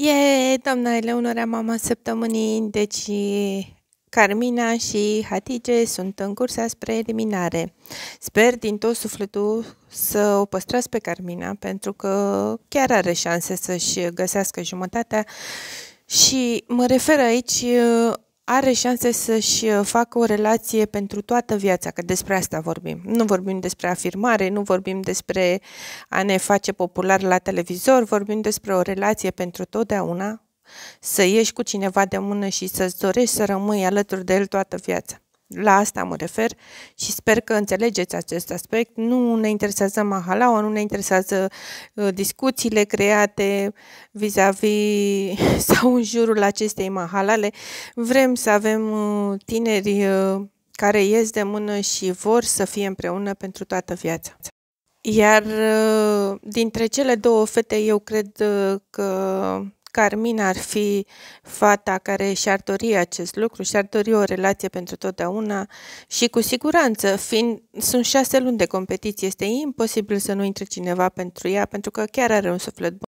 E doamna Eleonora, mama săptămânii, deci Carmina și Hatice sunt în cursa spre eliminare. Sper din tot sufletul să o păstrați pe Carmina, pentru că chiar are șanse să-și găsească jumătatea și mă refer aici are șanse să-și uh, facă o relație pentru toată viața, că despre asta vorbim. Nu vorbim despre afirmare, nu vorbim despre a ne face popular la televizor, vorbim despre o relație pentru totdeauna, să ieși cu cineva de mână și să-ți dorești să rămâi alături de el toată viața. La asta mă refer și sper că înțelegeți acest aspect. Nu ne interesează mahalaua, nu ne interesează uh, discuțiile create vis-a-vis -vis sau în jurul acestei mahalale. Vrem să avem uh, tineri uh, care ies de mână și vor să fie împreună pentru toată viața. Iar dintre cele două fete, eu cred că Carmina ar fi fata care și-ar dori acest lucru, și-ar dori o relație pentru totdeauna și cu siguranță, fiind, sunt șase luni de competiție, este imposibil să nu intre cineva pentru ea, pentru că chiar are un suflet bun.